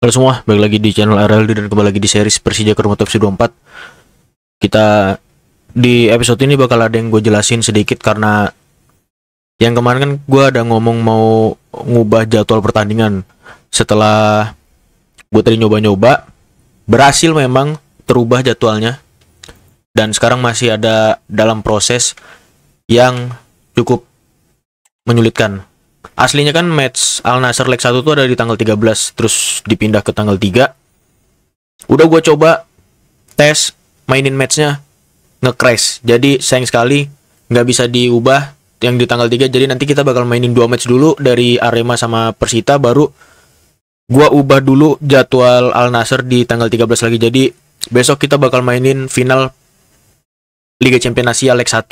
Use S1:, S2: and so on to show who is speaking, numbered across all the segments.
S1: Halo semua, balik lagi di channel RLD dan kembali lagi di series Persija ke rumah 24 Kita di episode ini bakal ada yang gue jelasin sedikit karena Yang kemarin kan gue ada ngomong mau ngubah jadwal pertandingan Setelah gue tadi nyoba-nyoba Berhasil memang terubah jadwalnya Dan sekarang masih ada dalam proses yang cukup menyulitkan aslinya kan match Al Nasr leg 1 tuh ada di tanggal 13 terus dipindah ke tanggal 3 udah gue coba tes mainin matchnya nge-crash jadi sayang sekali nggak bisa diubah yang di tanggal 3 jadi nanti kita bakal mainin dua match dulu dari Arema sama Persita baru gua ubah dulu jadwal Al Nasr di tanggal 13 lagi jadi besok kita bakal mainin final Liga Champions Asia leg 1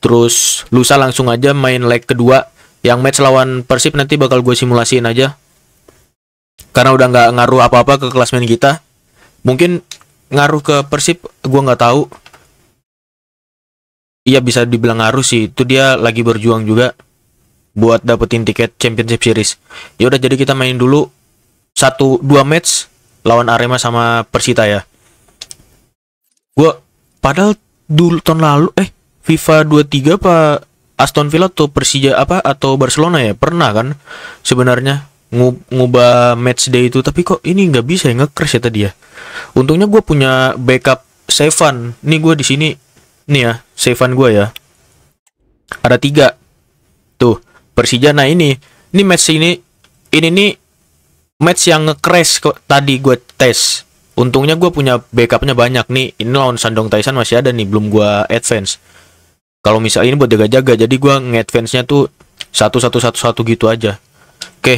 S1: terus lusa langsung aja main leg kedua yang match lawan Persib nanti bakal gue simulasiin aja karena udah nggak ngaruh apa-apa ke klasmen kita mungkin ngaruh ke Persib gue nggak tahu iya bisa dibilang ngaruh sih itu dia lagi berjuang juga buat dapetin tiket Championship Series ya udah jadi kita main dulu satu dua match lawan Arema sama Persita ya gue padahal dulu tahun lalu eh FIFA 23 pak Aston Villa atau Persija apa atau Barcelona ya pernah kan sebenarnya ngubah match day itu tapi kok ini nggak bisa ya nge-crash ya tadi ya untungnya gue punya backup Sevan nih gue di sini nih ya Sevan gue ya ada tiga tuh Persija nah ini ini match ini ini nih match yang nge-crash kok tadi gue tes untungnya gue punya backupnya banyak nih ini lawan Sandong Taisan masih ada nih belum gue advance kalau misalnya ini buat jaga-jaga jadi gue nge-advance-nya tuh satu satu satu satu gitu aja oke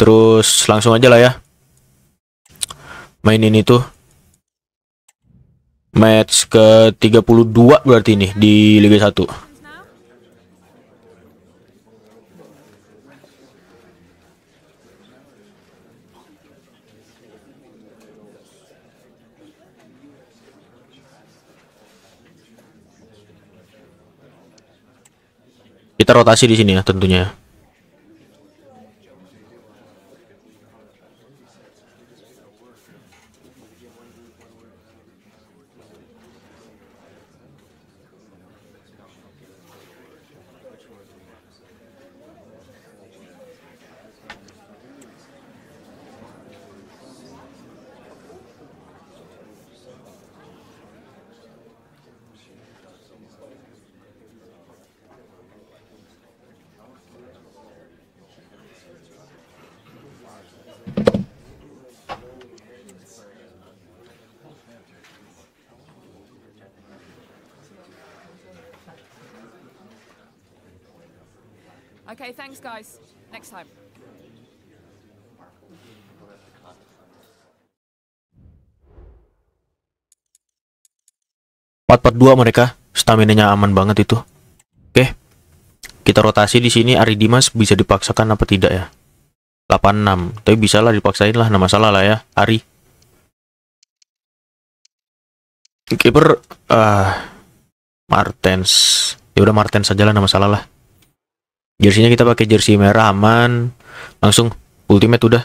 S1: terus langsung aja lah ya main ini tuh match ke 32 berarti ini di Liga 1 kita rotasi di sini ya tentunya ya.
S2: Okay, thanks, guys. Next time.
S1: Empat per dua mereka, stamina-nya aman banget itu. Oke, kita rotasi di sini. Ari Dimas bisa dipaksakan apa tidak ya? 86, tapi bisa lah dipaksain lah, nama salah lah ya, Ari. Keeper, ah, uh, Martens. Ya udah Martens saja lah, nama salah lah. Jersinya kita pakai jersey merah aman. Langsung ultimate udah.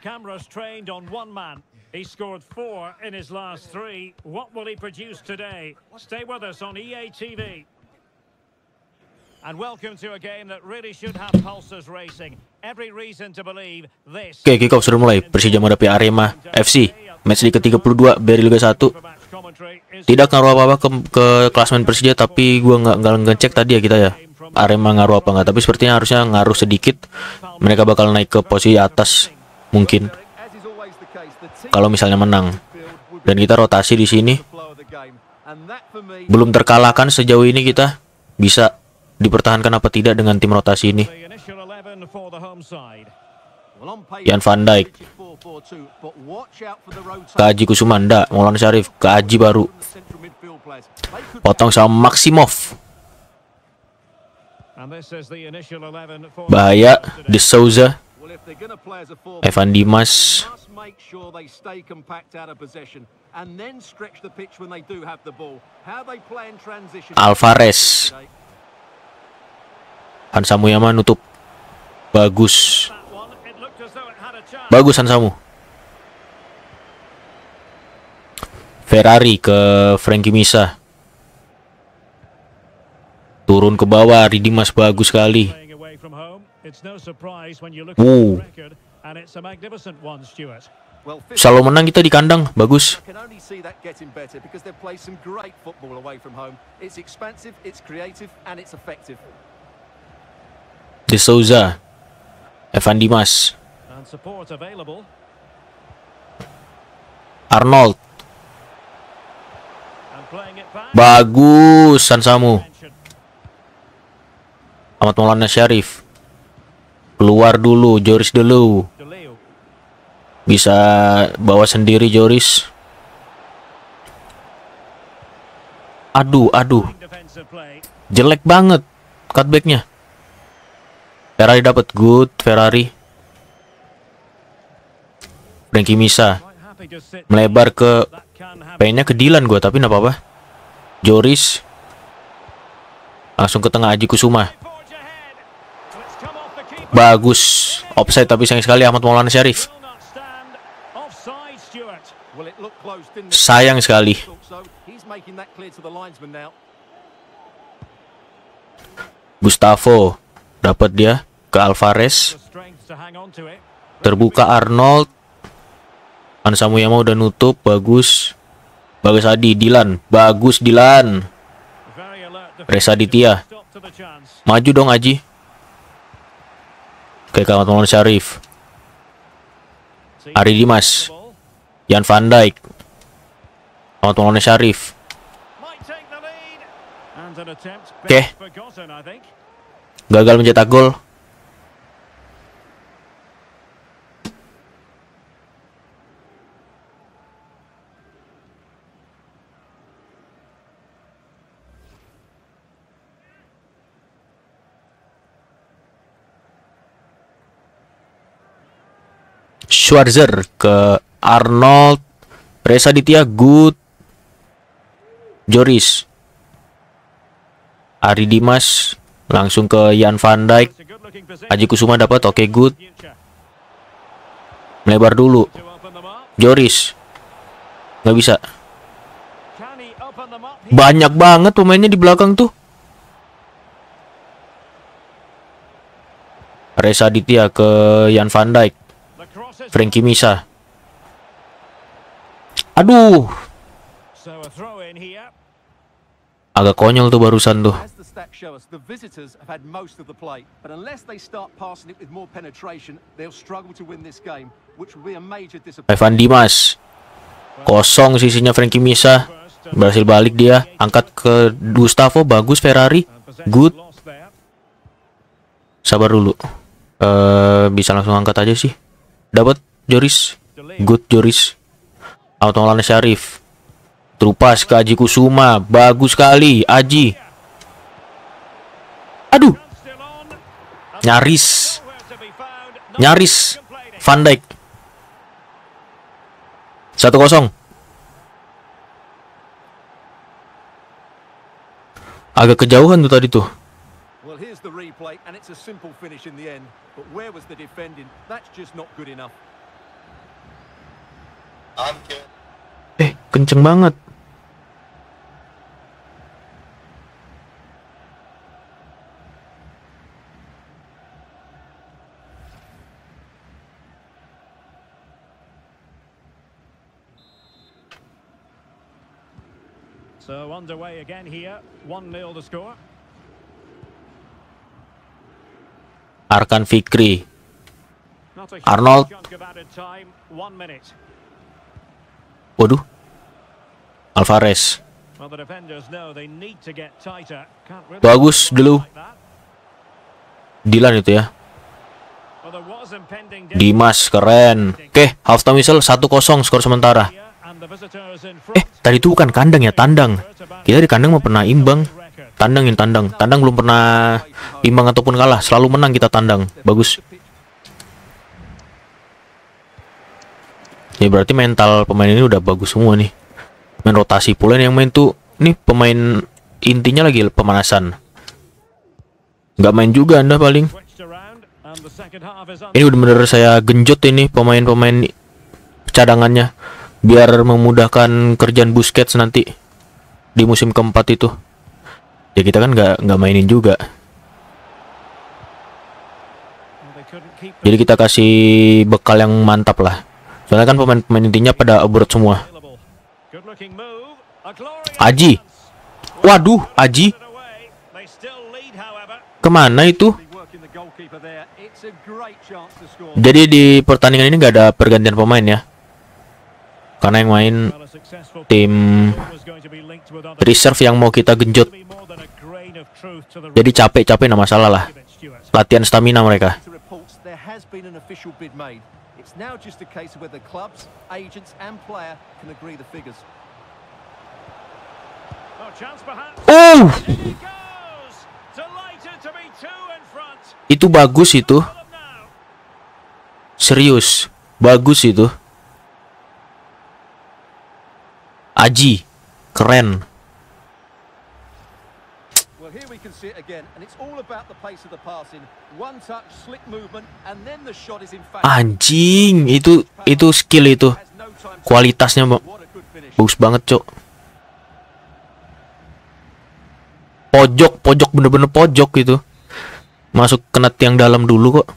S3: Cameras trained on one man. He scored
S2: four in his last three. What will he produce today? Stay with us on EA TV. And welcome to a game that really
S1: should have pulses racing. Every reason to believe this. Oke, okay, kick off sudah mulai. Persija menghadapi Arema FC match di ke-32 Barry Liga 1 tidak ngaruh apa-apa ke, ke klasmen Persija tapi gue nggak nggak ngecek tadi ya kita ya Arema ngaruh apa nggak tapi sepertinya harusnya ngaruh sedikit mereka bakal naik ke posisi atas mungkin kalau misalnya menang dan kita rotasi di sini belum terkalahkan sejauh ini kita bisa dipertahankan apa tidak dengan tim rotasi ini Ian Van Dijk Kaji Aji ndak, Maulana Syarif, ke Aji baru. Potong sama Maximov. Bahaya De Souza. Evan Dimas. Alvarez. Hansa Muyama nutup. Bagus. Bagus Hansamu. Ferrari ke Frankie Misa. Turun ke bawah, Ridimas bagus sekali. Wow.
S2: Selalu menang kita di
S1: kandang, bagus. De Souza, Evan Dimas. Arnold. Bagus Sansamu. Amat Maulana Syarif. Keluar dulu Joris dulu. Bisa bawa sendiri Joris. Aduh, aduh. Jelek banget cutbacknya. Ferrari dapat good Ferrari. Franky Misa melebar ke pengennya ke Dilan gue tapi nggak apa-apa Joris langsung ke tengah Aji Kusuma bagus offside tapi sayang sekali Ahmad Maulana Syarif sayang sekali Gustavo dapat dia ke Alvarez terbuka Arnold mau udah nutup, bagus. Bagus Adi, Dilan. Bagus Dilan. Reza Ditya. Maju dong Aji. Oke, Kamat teman Syarif. Ari Dimas. Jan Van Dijk. Kamat Maulana Syarif. Oke. Gagal mencetak gol. Schwarzer ke Arnold Reza Ditya Good Joris Ari Dimas langsung ke Jan Van Dijk Aji Kusuma dapat oke okay, good melebar dulu Joris nggak bisa banyak banget pemainnya di belakang tuh Reza Ditya ke Jan Van Dijk Frankie Misa. Aduh. Agak konyol tuh barusan tuh. Evan Dimas. Kosong sisinya Frankie Misa. Berhasil balik dia. Angkat ke Gustavo. Bagus Ferrari. Good. Sabar dulu. Uh, bisa langsung angkat aja sih dapat Joris Good Joris Auto lawan Syarif Terupas ke Aji Kusuma Bagus sekali Aji Aduh Nyaris Nyaris Van Dijk 1-0 Agak kejauhan tuh tadi tuh Well, here's the replay, and it's a simple
S4: finish in the end. But where was the defending? That's just not good enough.
S1: Eh, kenceng banget.
S2: So underway again here, 1-0 the score.
S1: Arkan Fikri. Arnold. Waduh. Alvarez. Bagus dulu. Dilan itu ya. Dimas keren. Oke, time whistle 1-0 skor sementara. Eh, tadi itu bukan kandang ya, tandang. Kita di kandang mau pernah imbang. Tandangin tandang. Tandang belum pernah imbang ataupun kalah. Selalu menang kita tandang. Bagus. Ya berarti mental pemain ini udah bagus semua nih. Main rotasi pula yang main tuh. Nih pemain intinya lagi pemanasan. Nggak main juga anda paling. Ini udah bener saya genjot ini pemain-pemain cadangannya biar memudahkan kerjaan Busquets nanti di musim keempat itu ya kita kan nggak nggak mainin juga jadi kita kasih bekal yang mantap lah soalnya kan pemain-pemain intinya pada abroad semua Aji waduh Aji kemana itu jadi di pertandingan ini nggak ada pergantian pemain ya karena yang main tim reserve yang mau kita genjot
S4: jadi capek-capek nama masalah lah.
S1: Latihan stamina mereka. Oh! Itu bagus itu. Serius, bagus itu. Aji, keren.
S4: see it again. And it's all about the pace of the passing. One touch, slick movement, and then the
S1: shot is in fact. Anjing, itu itu skill itu. Kualitasnya bagus banget, Cok. Pojok, pojok bener-bener pojok gitu. Masuk kena tiang dalam dulu kok.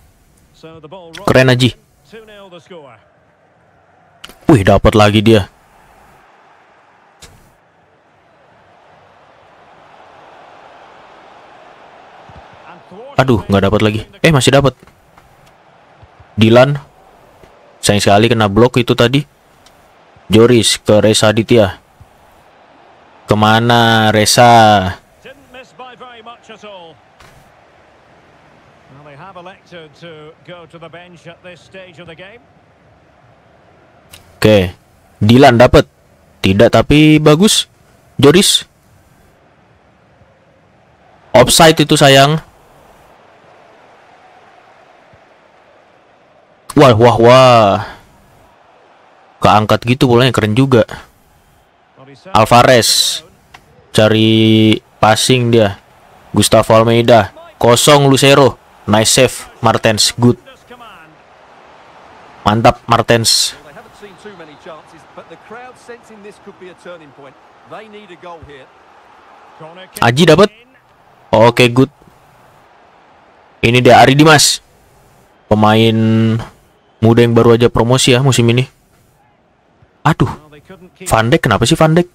S1: Keren aja. Wih, dapat lagi dia. Aduh, nggak dapat lagi. Eh, masih dapat. Dilan. Sayang sekali kena blok itu tadi. Joris ke Reza Aditya. Kemana Reza? Oke, Dilan dapat. Tidak tapi bagus. Joris. Offside itu sayang. Wah, wah, wah. Keangkat gitu bolanya keren juga. Alvarez cari passing dia. Gustavo Almeida kosong Lucero. Nice save Martens good. Mantap Martens. Aji dapat. Oke, okay, good. Ini dia Ari Dimas. Pemain Muda yang baru aja promosi ya musim ini. Aduh, Van Dijk kenapa sih Van Dijk?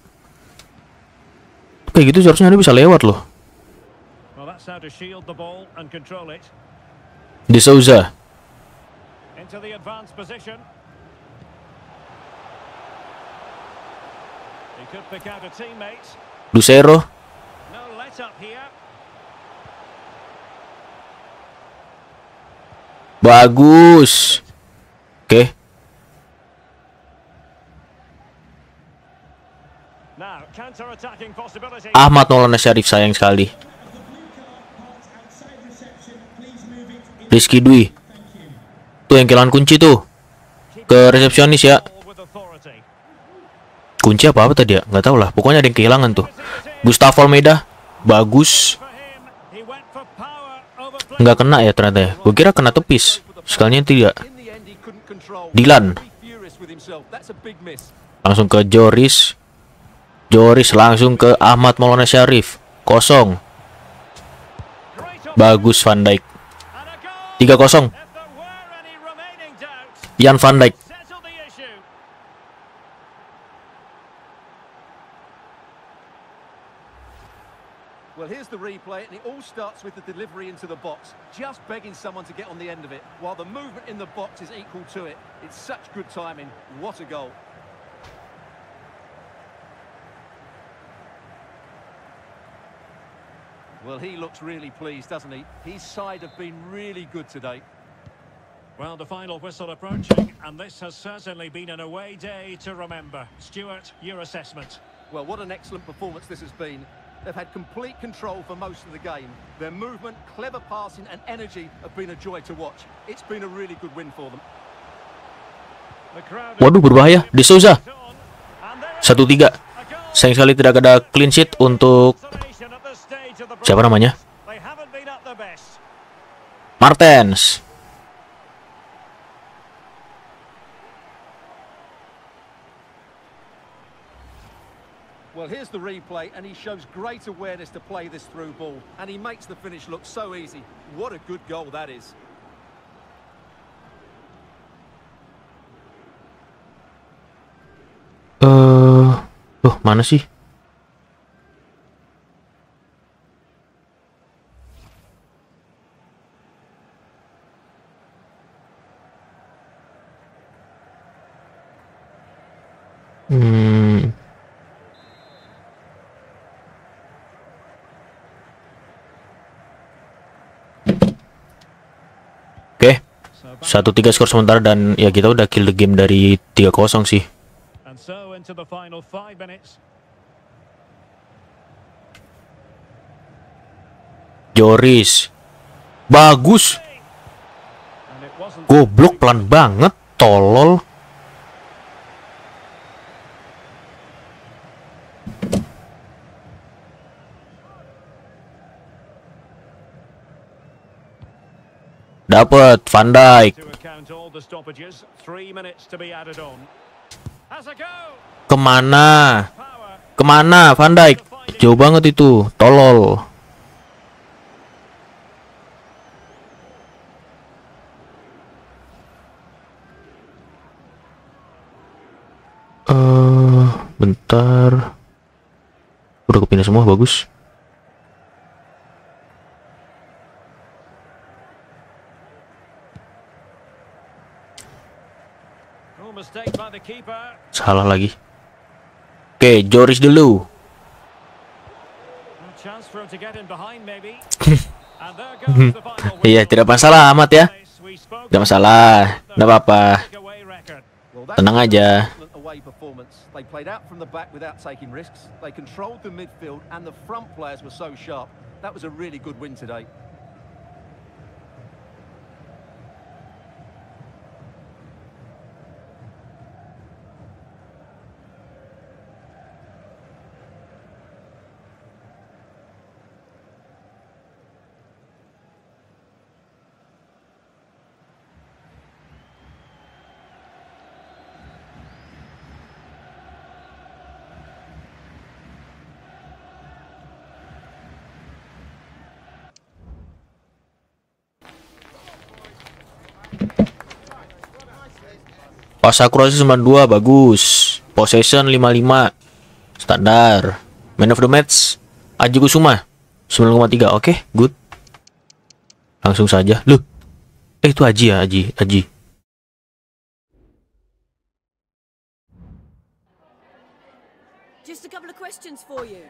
S1: Kayak gitu seharusnya dia bisa lewat loh. De Souza. Lucero. Bagus. Oke. Ahmad Maulana Syarif sayang sekali. Rizky Dwi. Tuh yang kehilangan kunci tuh. Ke resepsionis ya. Kunci apa apa tadi ya? Nggak tahu lah. Pokoknya ada yang kehilangan tuh. Gustavo Almeida bagus. Nggak kena ya ternyata ya. Gue kira kena tepis. Sekalinya tidak. Dilan langsung ke Joris Joris langsung ke Ahmad Maulana Syarif kosong bagus Van Dijk 3-0 Ian Van Dijk
S4: the replay, and it all starts with the delivery into the box, just begging someone to get on the end of it, while the movement in the box is equal to it. It's such good timing. What a goal. Well, he looks really pleased, doesn't he? His side have been really good today.
S2: Well, the final whistle approaching, and this has certainly been an away day to remember.
S4: Stuart, your assessment. Well, what an excellent performance this has been. They've had complete control for most of the game. Their movement, clever passing and energy have been a joy to watch. It's been a really good win for them.
S1: Waduh berbahaya, De Souza. 1-3. Sayang sekali tidak ada clean sheet untuk siapa namanya? Martens.
S4: Well, here's the replay, and he shows great awareness to play this through ball, and he makes the finish look so easy. What a good goal that is.
S1: Uh, oh, mana he? Satu tiga skor sementara dan ya kita udah kill the game dari 3-0 sih. Joris. Bagus. Goblok pelan banget, tolol. Dapat Van Dijk. Kemana? Kemana Van Dijk? Jauh banget itu, tolol. Eh, uh, bentar. Udah kepindah semua, bagus. salah lagi. Oke, okay, Joris dulu. Iya, tidak masalah amat ya. Tidak masalah, tidak apa-apa. Tenang aja. Oke, Pas akurasi 92 bagus. Possession 55 standar. Man of the match Aji Kusuma 9,3. Oke, okay, good. Langsung saja. Loh. Eh itu Aji ya, Aji, Aji.
S3: Just a couple of questions for you.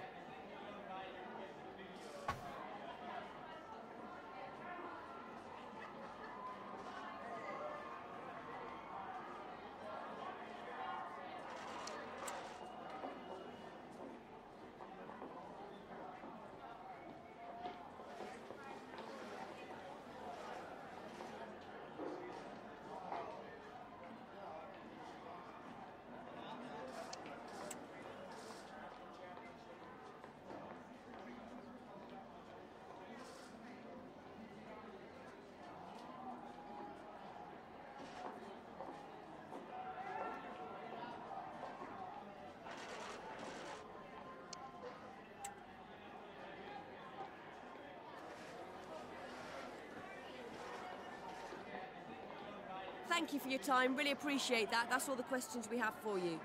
S4: thank you for your time. Really appreciate that. That's all the questions we have for you.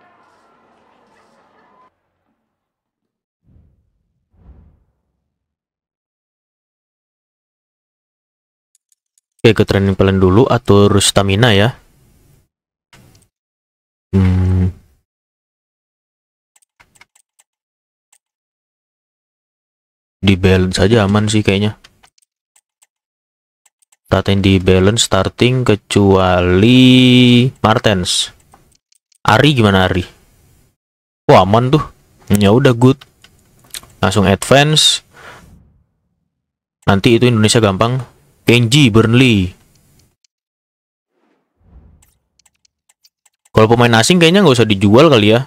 S3: Oke, ke training plan dulu atur stamina ya. Hmm. Di balance
S1: saja aman sih kayaknya starting di balance starting kecuali Martens. Ari gimana Ari? Wah aman tuh. Ya udah good. Langsung advance. Nanti itu Indonesia gampang. Kenji Burnley. Kalau pemain asing kayaknya nggak usah dijual kali ya.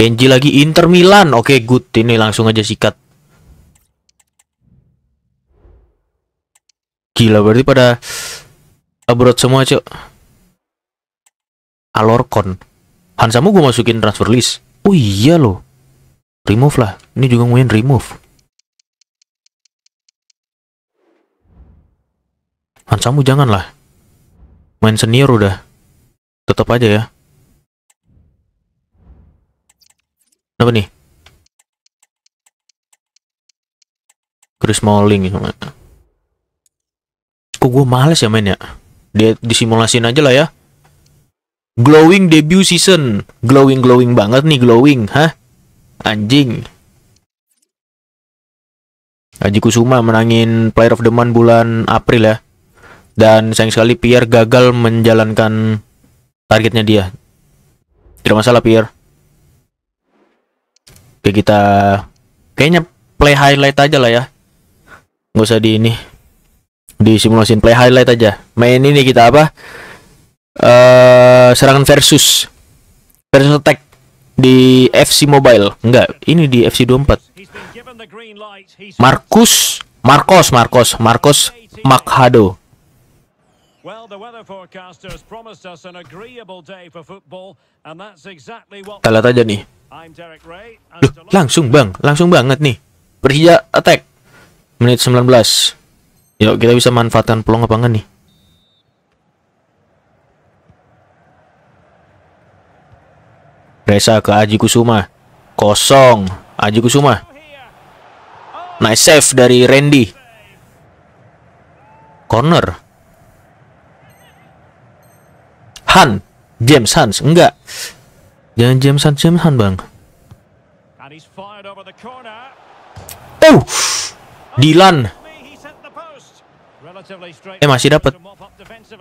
S1: Kenji lagi Inter Milan. Oke, okay, good. Ini langsung aja sikat. Gila berarti pada abroad semua cok. Alorcon. Hansamu gue masukin transfer list. Oh iya loh. Remove lah. Ini juga nguyen remove. Hansamu jangan lah, Main senior udah. Tetap aja ya. Apa nih? Chris Smalling. Ya. Kok gue males ya main ya? Dia disimulasin aja lah ya. Glowing debut season. Glowing-glowing banget nih glowing. Hah? Anjing. Aji Kusuma menangin Player of the Month bulan April ya. Dan sayang sekali Pierre gagal menjalankan targetnya dia. Tidak masalah Pierre. Oke kita kayaknya play highlight aja lah ya. Nggak usah di ini di simulasi play highlight aja main ini kita apa uh, serangan versus versus attack di FC Mobile enggak ini di FC 24 Markus Marcos Marcos Marcos Makhado kita lihat aja nih Duh, langsung bang langsung banget nih Persija attack menit 19 Yuk kita bisa manfaatkan peluang apa enggak nih? Reza ke Aji Kusuma. Kosong. Aji Kusuma. Nice save dari Randy. Corner. Han. James Hans. Enggak. Jangan James Hans, James Han, Bang. Oh. Dilan Eh masih dapat.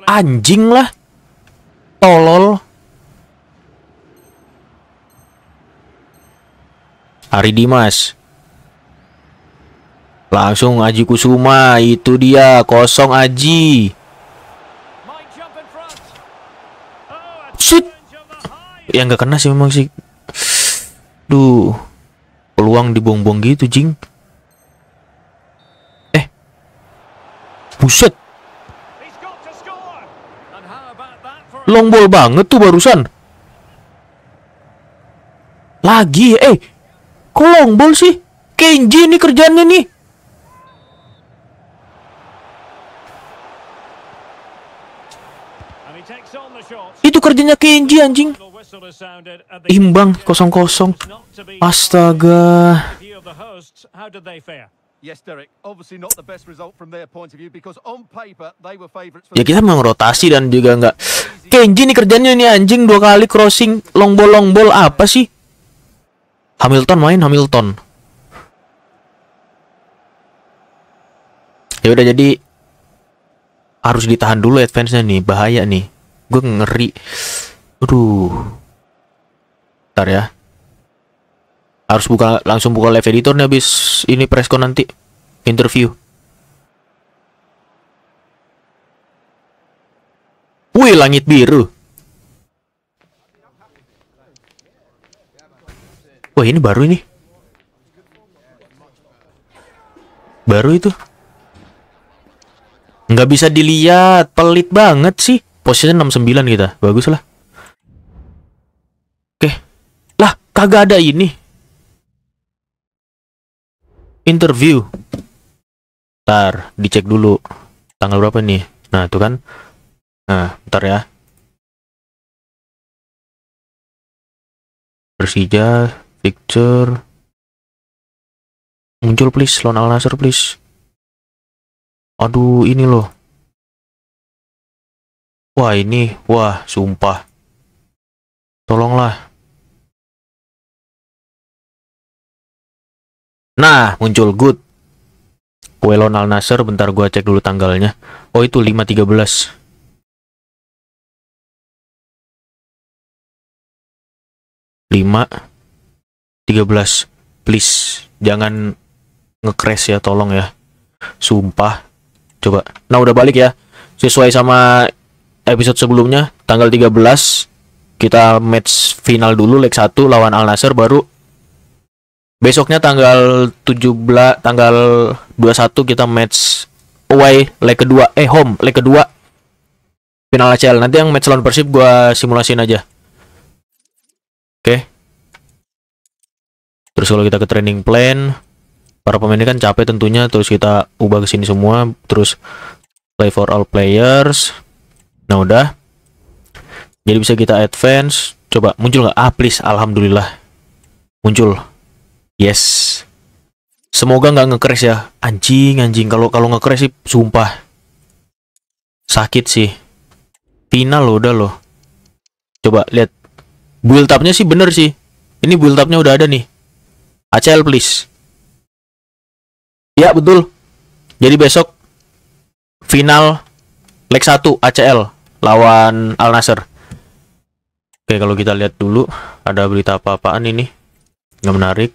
S1: Anjing lah. Tolol. Ari Dimas. Langsung Aji Kusuma, itu dia kosong Aji. Oh, Shit. Yang gak kena sih memang sih. Duh. Peluang dibong-bong gitu, Jing. Buset. Long ball banget tuh barusan. Lagi, eh. Kok long ball sih? Kenji ini kerjanya nih. Itu kerjanya Kenji anjing. Imbang kosong-kosong. Astaga. Ya kita memang rotasi dan juga nggak Kenji nih kerjanya nih anjing dua kali crossing long ball long ball apa sih Hamilton main Hamilton ya udah jadi harus ditahan dulu advance-nya nih bahaya nih gue ngeri aduh ntar ya harus buka langsung buka live editor nih habis ini presko nanti interview Wih langit biru Wah ini baru ini Baru itu Nggak bisa dilihat Pelit banget sih Posisi 69 kita Bagus lah Oke Lah kagak ada ini
S3: interview ntar dicek dulu tanggal berapa nih nah itu kan nah ntar ya Persija picture muncul please lawan Al please aduh ini loh wah ini wah sumpah tolonglah Nah, muncul good. Welon Al Nasser, bentar gua cek dulu tanggalnya. Oh, itu 513.
S1: lima tiga belas please jangan ngecrash ya tolong ya sumpah coba nah udah balik ya sesuai sama episode sebelumnya tanggal 13 kita match final dulu leg 1 lawan Al Nasser baru Besoknya tanggal 17 tanggal 21 kita match away leg kedua eh home leg kedua final ACL. Nanti yang match lawan Persib gua simulasiin aja. Oke. Okay. Terus kalau kita ke training plan, para pemain ini kan capek tentunya terus kita ubah ke sini semua, terus play for all players. Nah, udah. Jadi bisa kita advance. Coba muncul nggak? Ah, please, alhamdulillah. Muncul. Yes. Semoga nggak ngecrash ya. Anjing, anjing. Kalau kalau ngecrash sih sumpah sakit sih. Final loh udah loh. Coba lihat build up-nya sih bener sih. Ini build up-nya udah ada nih. ACL please. Ya betul. Jadi besok final leg 1 ACL lawan Al Nasser. Oke, kalau kita lihat dulu ada berita apa-apaan ini. Nggak menarik.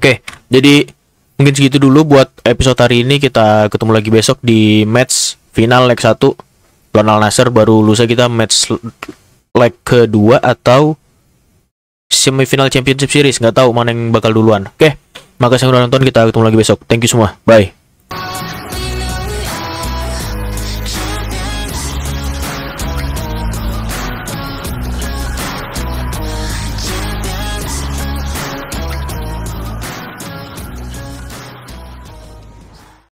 S1: Oke, jadi mungkin segitu dulu buat episode hari ini. Kita ketemu lagi besok di match final leg 1 Donald Nasser baru lusa kita match leg kedua atau semifinal championship series nggak tahu mana yang bakal duluan oke makasih yang udah nonton kita ketemu lagi besok thank you semua bye